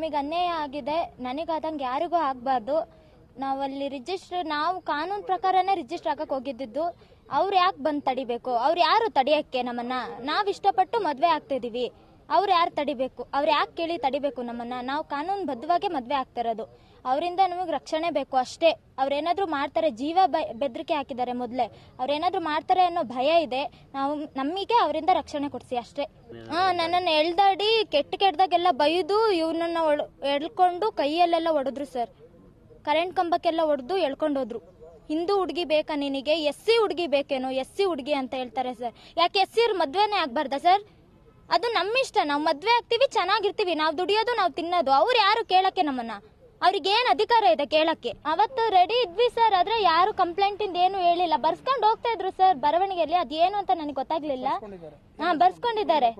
ನಮಗೆ ಅನ್ಯಾಯ ಆಗಿದೆ ನನಗಾದಂಗೆ ಯಾರಿಗೂ ಆಗಬಾರ್ದು ನಾವಲ್ಲಿ ರಿಜಿಸ್ಟರ್ ನಾವು ಕಾನೂನು ಪ್ರಕಾರನೇ ರಿಜಿಸ್ಟರ್ ಆಗಕ್ಕೆ ಹೋಗಿದ್ದಿದ್ದು ಅವ್ರು ಯಾಕೆ ಬಂದು ತಡಿಬೇಕು ಅವ್ರು ಯಾರು ತಡಿಯಕ್ಕೆ ನಮ್ಮನ್ನ ನಾವು ಇಷ್ಟಪಟ್ಟು ಮದುವೆ ಆಗ್ತಿದ್ದೀವಿ ಅವ್ರು ಯಾರು ತಡಿಬೇಕು ಅವ್ರು ಯಾಕೆ ಕೇಳಿ ತಡಿಬೇಕು ನಮ್ಮನ್ನ ನಾವು ಕಾನೂನು ಬದ್ಧವಾಗಿ ಮದುವೆ ಆಗ್ತಿರೋದು ಅವರಿಂದ ನಮಗೆ ರಕ್ಷಣೆ ಬೇಕು ಅಷ್ಟೇ ಅವ್ರೇನಾದರೂ ಮಾಡ್ತಾರೆ ಜೀವ ಬೆದರಿಕೆ ಹಾಕಿದ್ದಾರೆ ಮೊದಲೇ ಅವ್ರೇನಾದ್ರೂ ಮಾಡ್ತಾರೆ ಅನ್ನೋ ಭಯ ಇದೆ ನಾವು ನಮಗೆ ಅವರಿಂದ ರಕ್ಷಣೆ ಕೊಡಿಸಿ ಅಷ್ಟೇ ಹಾಂ ನನ್ನನ್ನು ಎಳ್ದಾಡಿ ಕೆಟ್ಟ ಕೆಟ್ಟದಾಗೆಲ್ಲ ಬೈದು ಇವನನ್ನ ಎಳ್ಕೊಂಡು ಕೈಯಲ್ಲೆಲ್ಲ ಹೊಡೆದ್ರು ಸರ್ ಕರೆಂಟ್ ಕಂಬಕ್ಕೆಲ್ಲ ಹೊಡೆದು ಎಳ್ಕೊಂಡೋದ್ರು ಹಿಂದೂ ಹುಡುಗಿ ಬೇಕಾ ನಿನಗೆ ಎಸ್ ಸಿ ಹುಡುಗಿ ಬೇಕೇನೋ ಎಸ್ ಸಿ ಹುಡುಗಿ ಅಂತ ಹೇಳ್ತಾರೆ ಸರ್ ಯಾಕೆ ಎಸ್ ಸಿ ಅವ್ರ ಮದುವೆನೇ ಆಗಬಾರ್ದಾ ಸರ್ ಅದು ನಮ್ಮ ಇಷ್ಟ ನಾವು ಮದ್ವೆ ಆಗ್ತೀವಿ ಚೆನ್ನಾಗಿರ್ತೀವಿ ನಾವು ದುಡಿಯೋದು ನಾವು ತಿನ್ನೋದು ಅವ್ರು ಯಾರು ಕೇಳಕ್ಕೆ ನಮ್ಮನ್ನ ಅವ್ರಿಗೇನು ಅಧಿಕಾರ ಇದೆ ಕೇಳಕ್ಕೆ ಅವತ್ತು ರೆಡಿ ಇದ್ವಿ ಸರ್ ಆದ್ರೆ ಯಾರು ಕಂಪ್ಲೇಂಟಿಂದ ಏನು ಹೇಳಿಲ್ಲ ಬರ್ಸ್ಕೊಂಡು ಹೋಗ್ತಾ ಇದ್ರು ಸರ್ ಬರವಣಿಗೆಯಲ್ಲಿ ಅದೇನು ಅಂತ ನನಗೆ ಗೊತ್ತಾಗ್ಲಿಲ್ಲ ಹಾ ಬರ್ಸ್ಕೊಂಡಿದ್ದಾರೆ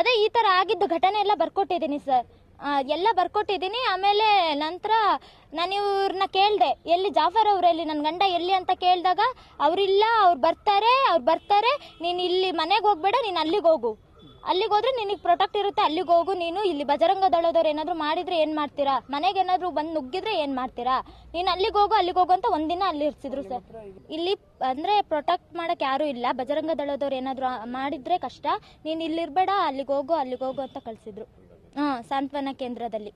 ಅದೇ ಈ ತರ ಆಗಿದ್ದು ಘಟನೆ ಎಲ್ಲ ಬರ್ಕೊಟ್ಟಿದ್ದೀನಿ ಸರ್ ಎಲ್ಲ ಬರ್ಕೊಟ್ಟಿದ್ದೀನಿ ಆಮೇಲೆ ನಂತರ ನಾನು ಇವ್ರನ್ನ ಕೇಳಿದೆ ಎಲ್ಲಿ ಜಾಫರ್ ಅವರಲ್ಲಿ ನನ್ನ ಗಂಡ ಎಲ್ಲಿ ಅಂತ ಕೇಳಿದಾಗ ಅವರಿಲ್ಲ ಅವ್ರು ಬರ್ತಾರೆ ಅವ್ರು ಬರ್ತಾರೆ ನೀನು ಇಲ್ಲಿ ಮನೆಗೆ ಹೋಗ್ಬೇಡ ನೀನು ಅಲ್ಲಿಗೆ ಹೋಗು ಅಲ್ಲಿಗೆ ಹೋದ್ರೆ ನಿನಗೆ ಪ್ರೊಟೆಕ್ಟ್ ಇರುತ್ತೆ ಅಲ್ಲಿಗೆ ಹೋಗು ನೀನು ಇಲ್ಲಿ ಬಜರಂಗ ದಳದವ್ರು ಏನಾದ್ರು ಮಾಡಿದ್ರೆ ಏನು ಮಾಡ್ತೀರಾ ಮನೆಗೆ ಏನಾದ್ರು ಬಂದು ನುಗ್ಗಿದ್ರೆ ಏನು ಮಾಡ್ತೀರಾ ನೀನು ಅಲ್ಲಿಗೆ ಹೋಗು ಅಲ್ಲಿಗೆ ಹೋಗು ಅಂತ ಒಂದಿನ ಅಲ್ಲಿ ಇರ್ಸಿದ್ರು ಸರ್ ಇಲ್ಲಿ ಅಂದ್ರೆ ಪ್ರೊಟೆಕ್ಟ್ ಮಾಡಕ್ ಯಾರು ಇಲ್ಲ ಬಜರಂಗ ದಳದವ್ರು ಏನಾದ್ರು ಮಾಡಿದ್ರೆ ಕಷ್ಟ ನೀನು ಇಲ್ಲಿರ್ಬೇಡ ಅಲ್ಲಿಗೆ ಹೋಗು ಅಲ್ಲಿಗೆ ಹೋಗು ಅಂತ ಕಳ್ಸಿದ್ರು ಹಾಂ ಸಾಂತ್ವನ ಕೇಂದ್ರದಲ್ಲಿ